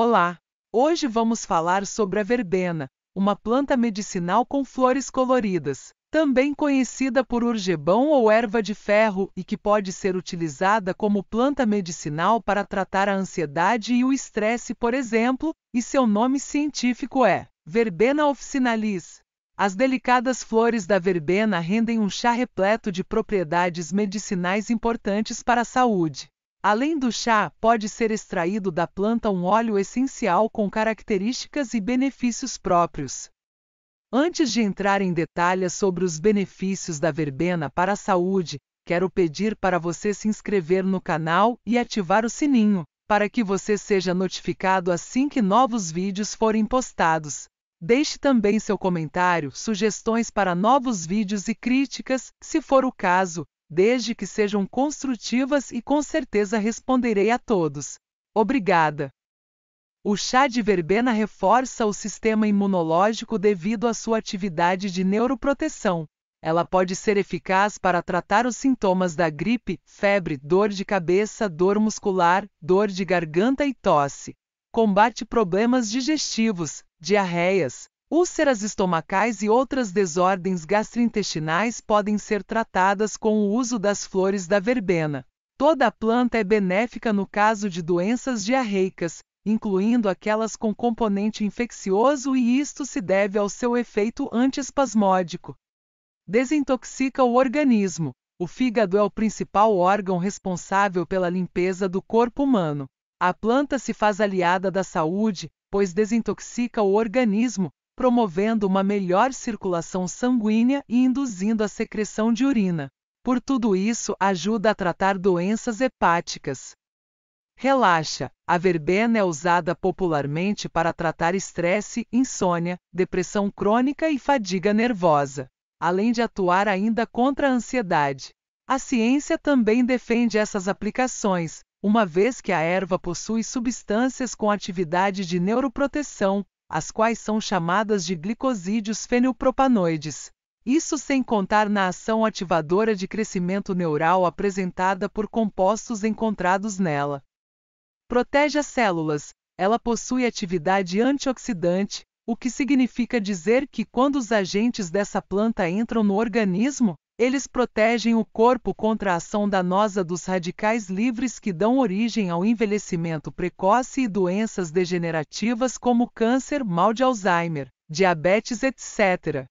Olá! Hoje vamos falar sobre a verbena, uma planta medicinal com flores coloridas, também conhecida por urgebão ou erva de ferro e que pode ser utilizada como planta medicinal para tratar a ansiedade e o estresse, por exemplo, e seu nome científico é Verbena officinalis. As delicadas flores da verbena rendem um chá repleto de propriedades medicinais importantes para a saúde. Além do chá, pode ser extraído da planta um óleo essencial com características e benefícios próprios. Antes de entrar em detalhes sobre os benefícios da verbena para a saúde, quero pedir para você se inscrever no canal e ativar o sininho, para que você seja notificado assim que novos vídeos forem postados. Deixe também seu comentário, sugestões para novos vídeos e críticas, se for o caso, desde que sejam construtivas e com certeza responderei a todos. Obrigada! O chá de verbena reforça o sistema imunológico devido à sua atividade de neuroproteção. Ela pode ser eficaz para tratar os sintomas da gripe, febre, dor de cabeça, dor muscular, dor de garganta e tosse. Combate problemas digestivos, diarreias, Úlceras estomacais e outras desordens gastrointestinais podem ser tratadas com o uso das flores da verbena. Toda a planta é benéfica no caso de doenças diarreicas, incluindo aquelas com componente infeccioso, e isto se deve ao seu efeito antiespasmódico. Desintoxica o organismo. O fígado é o principal órgão responsável pela limpeza do corpo humano. A planta se faz aliada da saúde, pois desintoxica o organismo, promovendo uma melhor circulação sanguínea e induzindo a secreção de urina. Por tudo isso, ajuda a tratar doenças hepáticas. Relaxa. A verbena é usada popularmente para tratar estresse, insônia, depressão crônica e fadiga nervosa, além de atuar ainda contra a ansiedade. A ciência também defende essas aplicações, uma vez que a erva possui substâncias com atividade de neuroproteção, as quais são chamadas de glicosídeos fenilpropanoides. Isso sem contar na ação ativadora de crescimento neural apresentada por compostos encontrados nela. Protege as células, ela possui atividade antioxidante, o que significa dizer que quando os agentes dessa planta entram no organismo, eles protegem o corpo contra a ação danosa dos radicais livres que dão origem ao envelhecimento precoce e doenças degenerativas como câncer, mal de Alzheimer, diabetes, etc.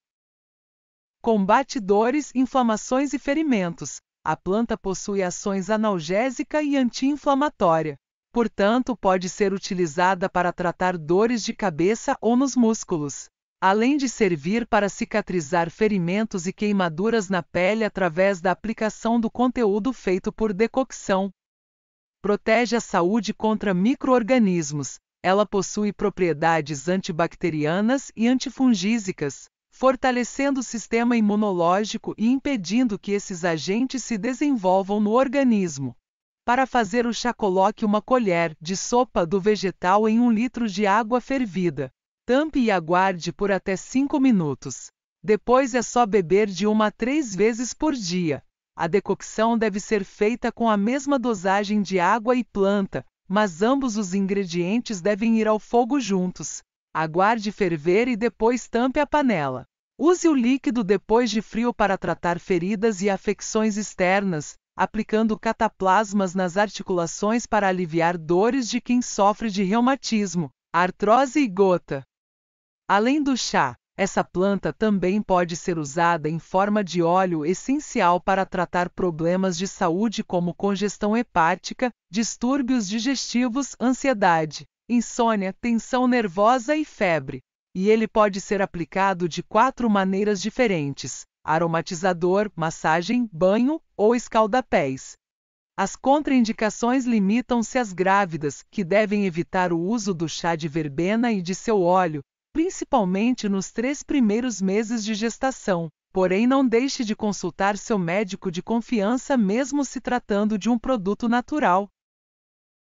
Combate dores, inflamações e ferimentos. A planta possui ações analgésica e anti-inflamatória. Portanto, pode ser utilizada para tratar dores de cabeça ou nos músculos além de servir para cicatrizar ferimentos e queimaduras na pele através da aplicação do conteúdo feito por decocção. Protege a saúde contra microorganismos. Ela possui propriedades antibacterianas e antifungísicas, fortalecendo o sistema imunológico e impedindo que esses agentes se desenvolvam no organismo. Para fazer o chá, coloque uma colher de sopa do vegetal em um litro de água fervida. Tampe e aguarde por até 5 minutos. Depois é só beber de uma a três vezes por dia. A decocção deve ser feita com a mesma dosagem de água e planta, mas ambos os ingredientes devem ir ao fogo juntos. Aguarde ferver e depois tampe a panela. Use o líquido depois de frio para tratar feridas e afecções externas, aplicando cataplasmas nas articulações para aliviar dores de quem sofre de reumatismo, artrose e gota. Além do chá, essa planta também pode ser usada em forma de óleo essencial para tratar problemas de saúde como congestão hepática, distúrbios digestivos, ansiedade, insônia, tensão nervosa e febre. E ele pode ser aplicado de quatro maneiras diferentes: aromatizador, massagem, banho ou escaldapés. As contraindicações limitam-se às grávidas, que devem evitar o uso do chá de verbena e de seu óleo, principalmente nos três primeiros meses de gestação. Porém, não deixe de consultar seu médico de confiança mesmo se tratando de um produto natural,